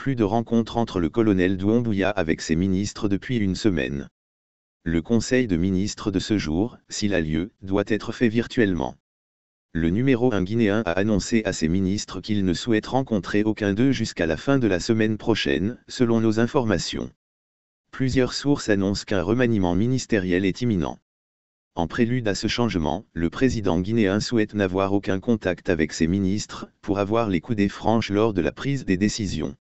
plus de rencontres entre le colonel Douambouya avec ses ministres depuis une semaine. Le conseil de ministres de ce jour, s'il a lieu, doit être fait virtuellement. Le numéro 1 guinéen a annoncé à ses ministres qu'il ne souhaite rencontrer aucun d'eux jusqu'à la fin de la semaine prochaine, selon nos informations. Plusieurs sources annoncent qu'un remaniement ministériel est imminent. En prélude à ce changement, le président guinéen souhaite n'avoir aucun contact avec ses ministres, pour avoir les coups des franches lors de la prise des décisions.